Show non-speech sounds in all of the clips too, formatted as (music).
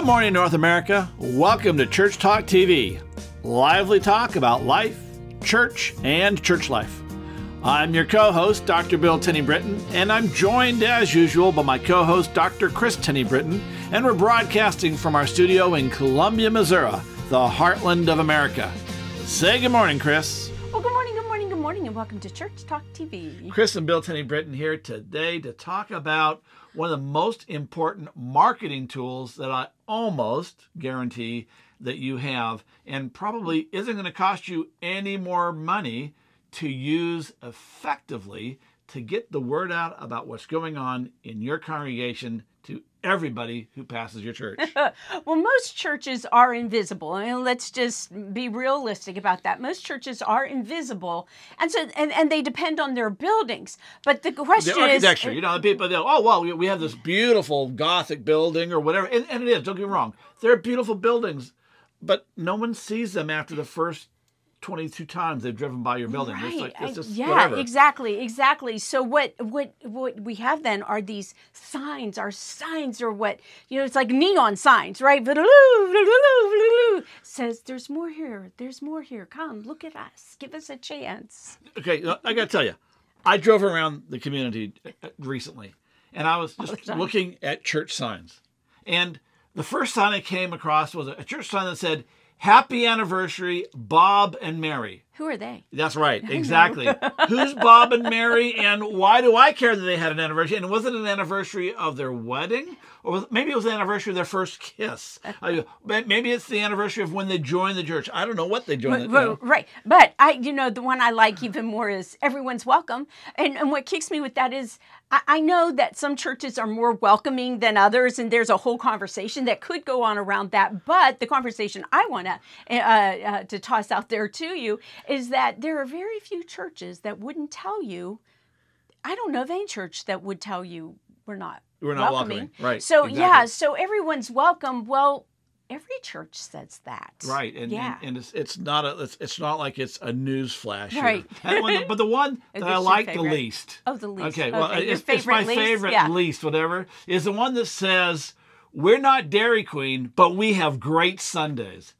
Good morning, North America. Welcome to Church Talk TV, lively talk about life, church, and church life. I'm your co host, Dr. Bill Tenney Britton, and I'm joined as usual by my co host, Dr. Chris Tenney Britton, and we're broadcasting from our studio in Columbia, Missouri, the heartland of America. Say good morning, Chris welcome to Church Talk TV. Chris and Bill Tenney Britton here today to talk about one of the most important marketing tools that I almost guarantee that you have and probably isn't going to cost you any more money to use effectively to get the word out about what's going on in your congregation to everybody who passes your church? (laughs) well, most churches are invisible. I and mean, let's just be realistic about that. Most churches are invisible. And so and, and they depend on their buildings. But the question the architecture, is, uh, you know, the people they're, oh wow, we have this beautiful gothic building or whatever. And, and it is, don't get me wrong. They're beautiful buildings, but no one sees them after the first 22 times they've driven by your building. Right. It's like, it's just yeah, whatever. exactly, exactly. So what what what we have then are these signs. Our signs are what you know. It's like neon signs, right? Says there's more here. There's more here. Come look at us. Give us a chance. Okay, uh, I gotta tell you, I drove around the community uh, uh, recently, and I was just looking at church signs, and the first sign I came across was a church sign that said Happy anniversary, Bob and Mary. Who are they? That's right, exactly. (laughs) Who's Bob and Mary, and why do I care that they had an anniversary? And was it an anniversary of their wedding? Or was, maybe it was the anniversary of their first kiss. maybe it's the anniversary of when they joined the church. I don't know what they joined. But, the, you know. Right. But I, you know, the one I like even more is everyone's welcome. And, and what kicks me with that is I know that some churches are more welcoming than others, and there's a whole conversation that could go on around that. But the conversation I want to eh, uh, uh, to toss out there to you is that there are very few churches that wouldn't tell you. I don't know of any church that would tell you we're not we're not welcoming. welcoming. Right. So exactly. yeah, so everyone's welcome. Well, every church says that. Right, and yeah. and, and it's, it's not a it's, it's, not like it's a news flash. Right. One, but the one (laughs) that I like the least. Oh, the least. Okay, okay. well, It's, it's, my least? favorite yeah. least, whatever, is the one that says, "We're not Dairy Queen, but we have great Sundays."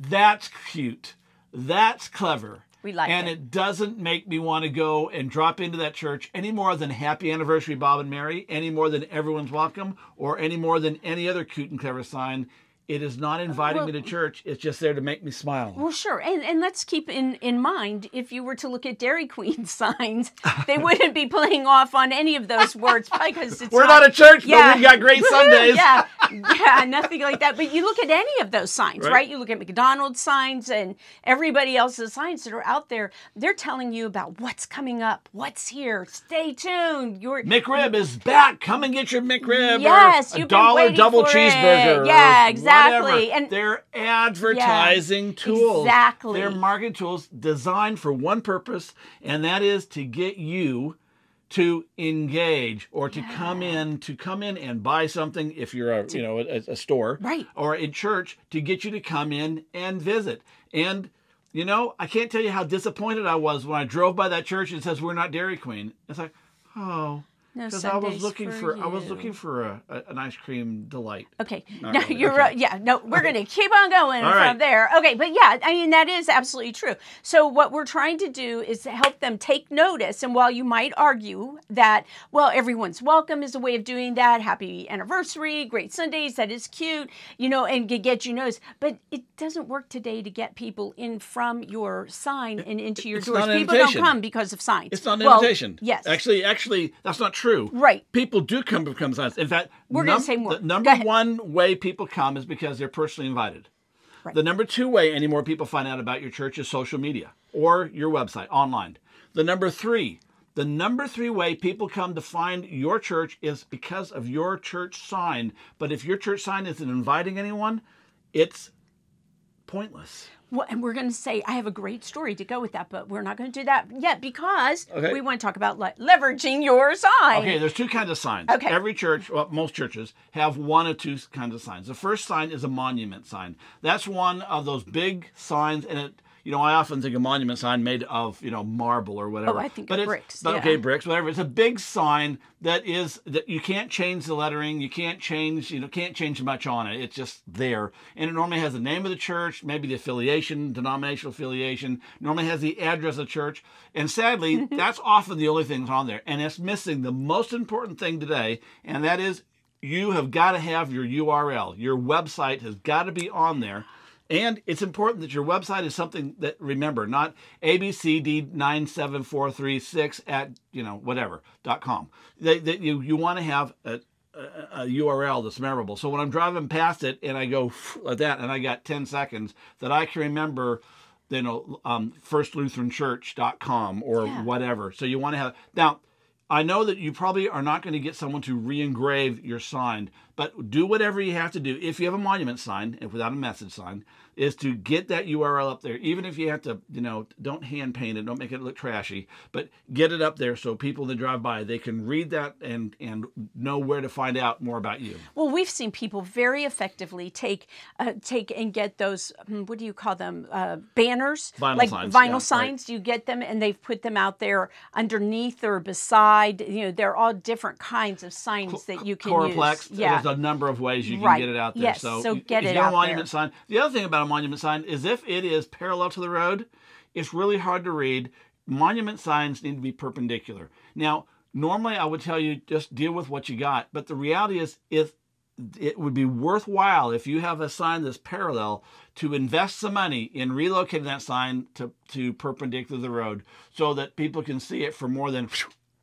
That's cute. That's clever. We like and it. it doesn't make me want to go and drop into that church any more than happy anniversary, Bob and Mary, any more than everyone's welcome, or any more than any other cute and clever sign. It is not inviting well, me to church. It's just there to make me smile. Well, sure. And, and let's keep in, in mind if you were to look at Dairy Queen (laughs) signs, they wouldn't be playing off on any of those words because We're not, not, a church, yeah. but we've got great (laughs) Sundays. yeah. Yeah, nothing like that. But you look at any of those signs, right. right? You look at McDonald's signs and everybody else's signs that are out there. They're telling you about what's coming up, what's here. Stay tuned. Your McRib is back. Come and get your McRib. Yes, or a dollar double cheeseburger. It. Yeah, exactly exactly. Whatever. And they're advertising yeah, tools. Exactly. They're marketing tools designed for one purpose, and that is to get you to engage or to yeah. come in to come in and buy something if you're a you know a, a store right or in church to get you to come in and visit and you know i can't tell you how disappointed i was when i drove by that church and says we're not dairy queen it's like oh because no, I was looking for, for I was looking for a, a, an ice cream delight. Okay, no, really. you're okay. right. Yeah, no, we're going to keep on going All from right. there. Okay, but yeah, I mean that is absolutely true. So what we're trying to do is help them take notice. And while you might argue that, well, everyone's welcome is a way of doing that. Happy anniversary, great Sundays, that is cute, you know, and get you notice. But it doesn't work today to get people in from your sign and into your it's doors. People invitation. don't come because of signs. It's not an well, invitation. Yes, actually, actually, that's not true true. Right. People do come from signs. In fact, we're going to say more. The number one way people come is because they're personally invited. Right. The number two way any more people find out about your church is social media or your website online. The number three, the number three way people come to find your church is because of your church sign. But if your church sign isn't inviting anyone, it's pointless. Well, and we're going to say, I have a great story to go with that, but we're not going to do that yet because okay. we want to talk about le- leveraging your sign. Okay, there's two kinds of signs. Okay. Every church, well, most churches, have one or two kinds of signs. The first sign is a monument sign. That's one of those big signs, and it you know, I often think a monument sign made of, you know, marble or whatever. Oh, I think but it's, bricks. But, yeah. Okay, bricks, whatever. It's a big sign that is that you can't change the lettering, you can't change, you know, can't change much on it. It's just there. And it normally has the name of the church, maybe the affiliation, denominational affiliation, normally has the address of the church. And sadly, (laughs) that's often the only that's on there. And it's missing the most important thing today, and that is you have got to have your URL. Your website has got to be on there. And it's important that your website is something that, remember, not abcd97436 at, you know, whatever, dot com. That, that you, you want to have a, a, a, URL that's memorable. So when I'm driving past it and I go like that and I got 10 seconds that I can remember, you know, um, firstlutheranchurch.com or yeah. whatever. So you want to have, now, I know that you probably are not going to get someone to re-engrave your sign. But do whatever you have to do if you have a monument sign and without a message sign is to get that URL up there, even if you have to, you know, don't hand paint it, don't make it look trashy, but get it up there so people that drive by they can read that and and know where to find out more about you. Well, we've seen people very effectively take uh, take and get those hmm, what do you call them uh, banners, vinyl like signs. vinyl yeah, signs. Right. You get them and they've put them out there underneath or beside. You know, they're all different kinds of signs that you can Coraplex, use. Yeah, a number of ways you can right. get it out there. Yes. So, so get if it you have a monument there. sign. The other thing about a monument sign is if it is parallel to the road, it's really hard to read. Monument signs need to be perpendicular. Now, normally I would tell you just deal with what you got, but the reality is if it would be worthwhile if you have a sign that's parallel to invest some money in relocating that sign to, to perpendicular the road so that people can see it for more than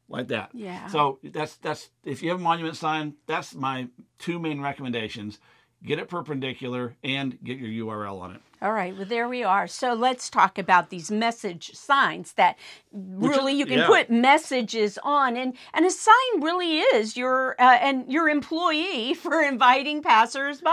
like that. Yeah. So that's that's if you have a monument sign, that's my two main recommendations. Get it perpendicular and get your URL on it. All right, well, there we are. So let's talk about these message signs that really is, you can yeah. put messages on. And, and a sign really is your, uh, and your employee (laughs) for inviting passersby.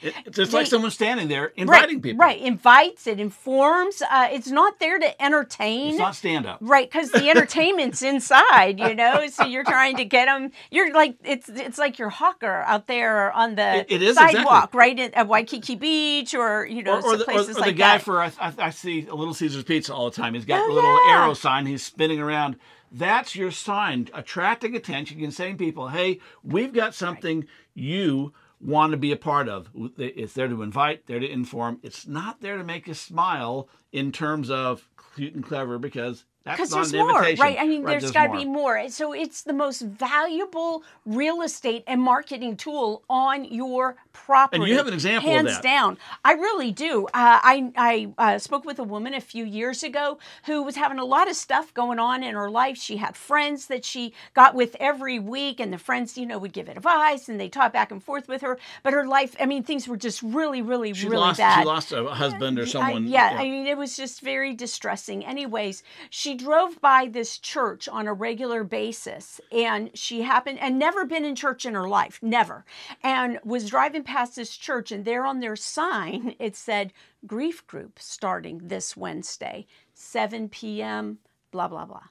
It, it's they, like someone standing there inviting right, people. Right, invites, it informs. Uh, it's not there to entertain. It's not stand up. Right, because the entertainment's inside, you know? So you're trying to get them, you're like, it's, it's like your hawker out there on the it, it is sidewalk, exactly. right? At, at Waikiki Beach or, you know. Or, or places or, or the like guy that. for I, I, see a Little Caesars Pizza all the time. He's got oh, a little yeah. arrow sign. He's spinning around. That's your sign, attracting attention and saying people, "Hey, we've got something right. you." want to be a part of. It's there to invite, there to inform. It's not there to make you smile in terms of cute and clever because because there's an more, right? I mean, right, there's, there's got to be more. So it's the most valuable real estate and marketing tool on your property. And you have an example hands down. I really do. Uh, I I uh, spoke with a woman a few years ago who was having a lot of stuff going on in her life. She had friends that she got with every week, and the friends, you know, would give advice and they talked back and forth with her. But her life, I mean, things were just really, really, she really lost, bad. She lost a husband or uh, someone. I, yeah, yeah, I mean, it was just very distressing. Anyways, she drove by this church on a regular basis, and she happened and never been in church in her life, never, and was driving past this church, and there on their sign, (laughs) it said grief group starting this Wednesday, 7 p.m., blah, blah, blah.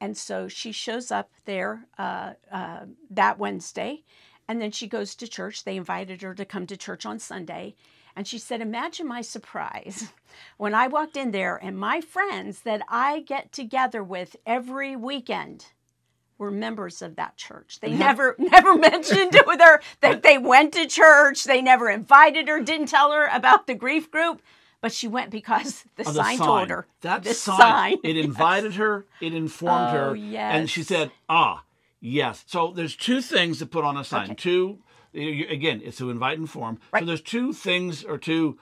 And so she shows up there uh, uh, that Wednesday, and then she goes to church. They invited her to come to church on Sunday. And she said, Imagine my surprise (laughs) when I walked in there and my friends that I get together with every weekend were members of that church. They mm-hmm. never (laughs) never mentioned it with her that they went to church. They never invited her, didn't tell her about the grief group, but she went because the, oh, the sign, sign, told her. That the sign, sign. it (laughs) invited yes. her, it informed oh, her, yes. and she said, "Ah, yes." So there's two things to put on a sign. Okay. Two again, it's to invite and inform. Right. So there's two things or two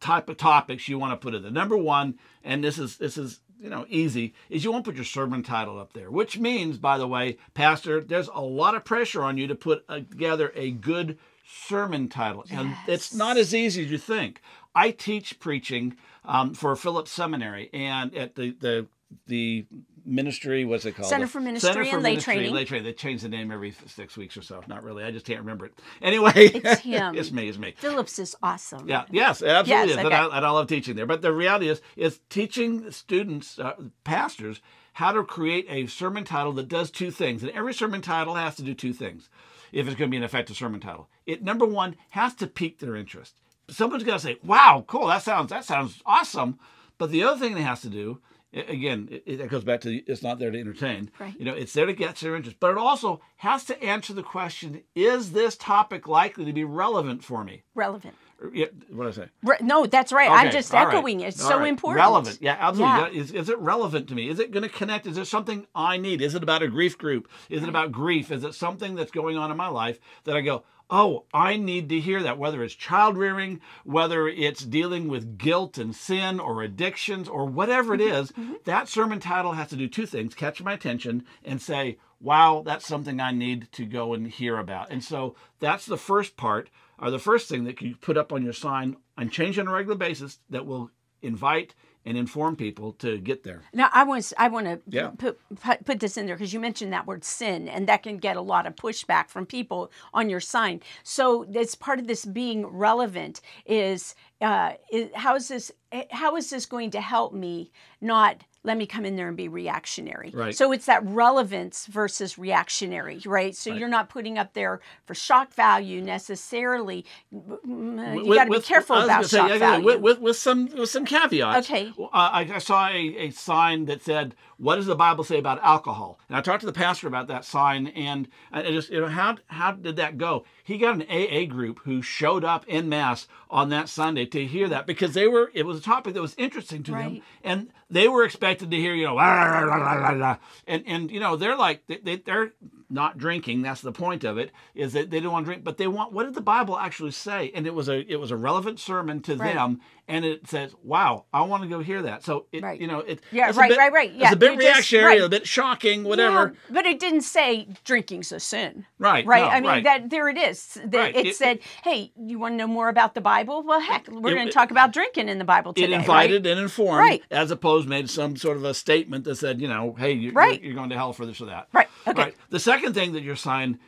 type of topics you want to put in there. Number one, and this is this is you know, easy, is you won't put your sermon title up there, which means, by the way, Pastor, there's a lot of pressure on you to put uh, together a good sermon title. Yes. And it's not as easy as you think. I teach preaching um, for Phillips Seminary, and at the, the the ministry, what's it called? Center for Ministry Center for and Ministry, Lay Training. Lay Training. They change the name every six weeks or so. Not really. I just can't remember it. Anyway, it's (laughs) him. it's me. It's me. Phillips is awesome. Yeah. Yes. Absolutely. Yes, okay. and, I, and I love teaching there. But the reality is, is teaching students, uh, pastors, how to create a sermon title that does two things. And every sermon title has to do two things. If it's going to be an effective sermon title, it number one has to pique their interest. Someone's going to say, "Wow, cool! That sounds that sounds awesome." But the other thing it has to do again, it, it goes back to it's not there to entertain. Right. You know, it's there to get your interest, but it also has to answer the question: Is this topic likely to be relevant for me? Relevant. Yeah, what did I say? Re no, that's right. Okay. I'm just All echoing. Right. It's All so right. important. Relevant. Yeah, absolutely. Yeah. Is, is it relevant to me? Is it going to connect? Is there something I need? Is it about a grief group? Is right. it about grief? Is it something that's going on in my life that I go, Oh, I need to hear that, whether it's child rearing, whether it's dealing with guilt and sin or addictions or whatever it mm-hmm, is, mm-hmm. that sermon title has to do two things catch my attention and say, wow, that's something I need to go and hear about. And so that's the first part, or the first thing that you put up on your sign and change on a regular basis that will invite and inform people to get there. Now, I want I want to yeah. put, put this in there because you mentioned that word sin, and that can get a lot of pushback from people on your sign. So, it's part of this being relevant is, uh, is how is this eh, how is this going to help me not let me come in there and be reactionary. Right. So it's that relevance versus reactionary, right? So right. you're not putting up there for shock value necessarily. You got to be careful about say, shock value. With, with, with, some with some caveats. Okay. I, I, saw a, a sign that said, "What does the Bible say about alcohol?" And I talked to the pastor about that sign, and I just you know how how did that go? He got an AA group who showed up in mass on that Sunday to hear that because they were it was a topic that was interesting to right. them, and they were expecting expected to hear, you know, rah, rah, rah, and and you know they're like they, they are not drinking. That's the point of it is that they don't want to drink, but they want. What did the Bible actually say? And it was a it was a relevant sermon to right. them, and it says, "Wow, I want to go hear that." So it, right. you know, it, yeah, right, bit, right, right. Yeah, it's a bit you reactionary, just, right. a bit shocking, whatever. Yeah, but it didn't say drinking's a sin. Right, right. No, I mean, right. that there it is. The, right. it, it, said, "Hey, you want to know more about the Bible? Well, heck, we're going to talk about drinking in the Bible today." It invited and informed, right. as opposed made some sort of a statement that said, you know, hey, you, are going to hell for this or that. Right. Okay. Right. The second thing that you're signed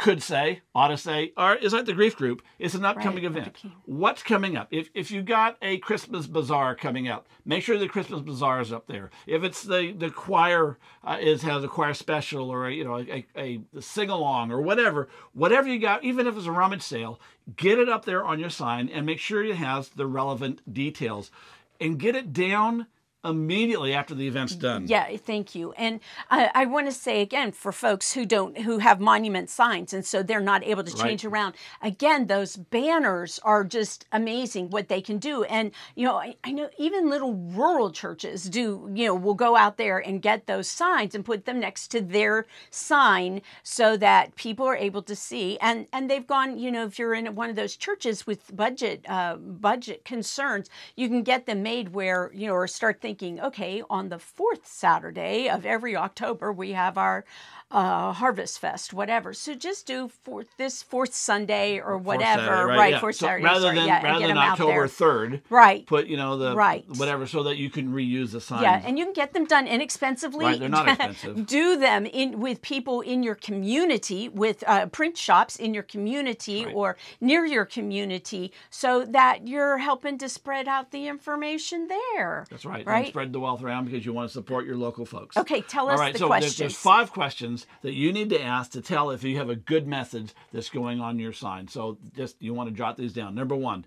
could say, ought to say, or is that the grief group, it's an upcoming right, event. What's coming up? If, if you got a Christmas bazaar coming up, make sure the Christmas bazaar is up there. If it's the, the choir uh, is has a choir special or a, you know a, a, a sing along or whatever, whatever you got, even if it's a rummage sale, get it up there on your sign and make sure it has the relevant details, and get it down immediately after the event's done. Yeah, thank you. And I, I want to say again for folks who don't who have monument signs and so they're not able to change right. around. Again, those banners are just amazing what they can do. And you know, I, I, know even little rural churches do, you know, will go out there and get those signs and put them next to their sign so that people are able to see. And and they've gone, you know, if you're in one of those churches with budget uh, budget concerns, you can get them made where, you know, or start thinking thinking, okay, on the fourth Saturday of every October, we have our uh, Harvest Fest, whatever. So just do for this fourth Sunday or whatever, Saturday, right? right yeah. Fourth so Saturday, rather sorry, than yeah, rather than October third, right? Put you know the right whatever so that you can reuse the signs. Yeah, and you can get them done inexpensively. Right, they're not (laughs) expensive. do them in with people in your community, with uh, print shops in your community right. or near your community, so that you're helping to spread out the information there. That's right. Right. And spread the wealth around because you want to support your local folks. Okay, tell us All right, the so questions. There's, there's five questions questions that you need to ask to tell if you have a good message that's going on your sign. So just you want to jot these down. Number one,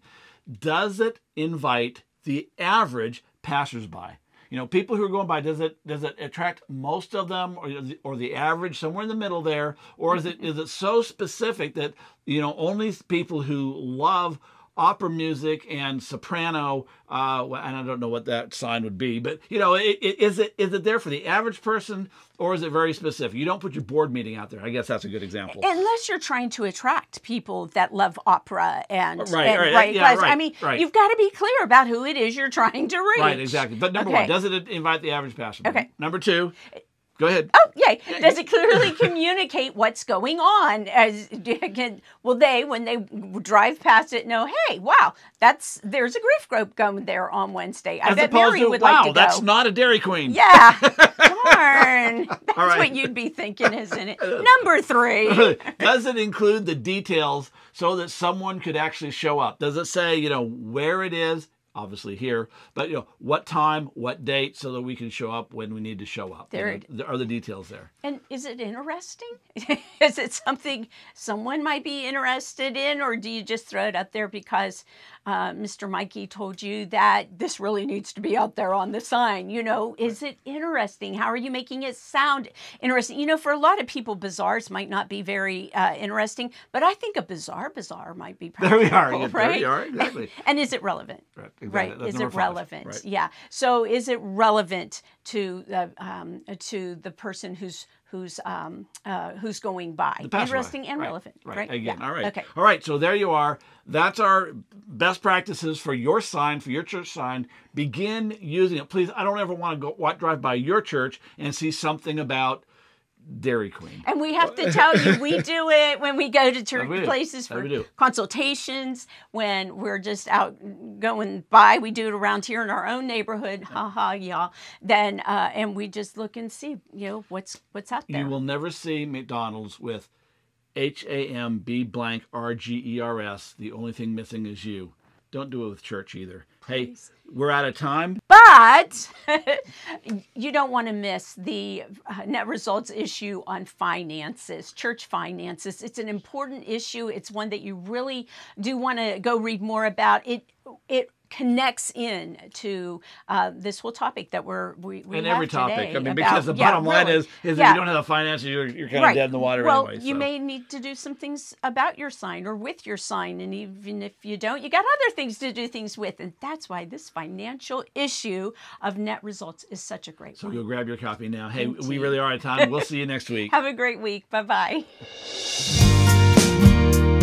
does it invite the average passersby? You know, people who are going by, does it does it attract most of them, or or the average somewhere in the middle there, or is it is it so specific that you know only people who love opera music and soprano. Uh, and I don't know what that sign would be, but you know, it, it, is it is it there for the average person or is it very specific? You don't put your board meeting out there. I guess that's a good example. Unless you're trying to attract people that love opera and right, and, right, right, yeah, right, I mean, right. you've got to be clear about who it is you're trying to reach. Right, exactly. But number okay. one, does it invite the average person? Okay. Number two. Uh, Go ahead. Oh, yay. yay. Does it clearly (laughs) communicate what's going on? As can, (laughs) will they, when they drive past it, know? Hey, wow, that's there's a grief group going there on Wednesday. I As bet Mary to, would wow, like to go. that's not a Dairy Queen. Yeah, darn. (laughs) That's right. what you'd be thinking, isn't it? Number three. Does it include the details so that someone could actually show up? Does it say you know where it is? obviously here, but you know, what time, what date, so that we can show up when we need to show up. There, you know, there are the details there. And is it interesting? (laughs) is it something someone might be interested in, or do you just throw it up there because uh, Mr. Mikey told you that this really needs to be out there on the sign. You know, is it interesting? How are you making it sound interesting? You know, for a lot of people, bazaars might not be very uh, interesting, but I think a bizarre bazaar might be practical, there we are, yeah, There we are, exactly. (laughs) and is it relevant? Right, exactly. right. is it relevant? Right. Yeah. So is it relevant to the um, to the person who's who's um, uh, who's going by. Interesting and right. relevant. Right. right. Again. Yeah. All right. Okay. All right. So there you are. That's our best practices for your sign, for your church sign. Begin using it. Please, I don't ever want to go drive by your church and see something about Dairy Queen. And we have to tell you, we (laughs) do it when we go to church places for consultations, when we're just out going by. We do it around here in our own neighborhood. Yeah. Ha ha, y'all. Then uh, and we just look and see, you know, what's what's out there. You will never see McDonald's with H A M B blank R G E R S. The only thing missing is you. Don't do it with church either. Please. Hey, we're out of time. But (laughs) you don't want to miss the uh, net results issue on finances, church finances. It's an important issue. It's one that you really do want to go read more about. It it connects in to uh, this whole topic that we're we, we and every topic. I mean, about, because the bottom yeah, line is is yeah. if you don't have the finances, you're, you're kind right. of dead in the water. Well, anyway, so. you may need to do some things about your sign or with your sign, and even if you don't, you got other things to do things with, and that's why this financial issue of net results is such a great. So one. you'll grab your copy now. Hey, Indeed. we really are out of time. We'll (laughs) see you next week. have a great week. Bye bye. (laughs)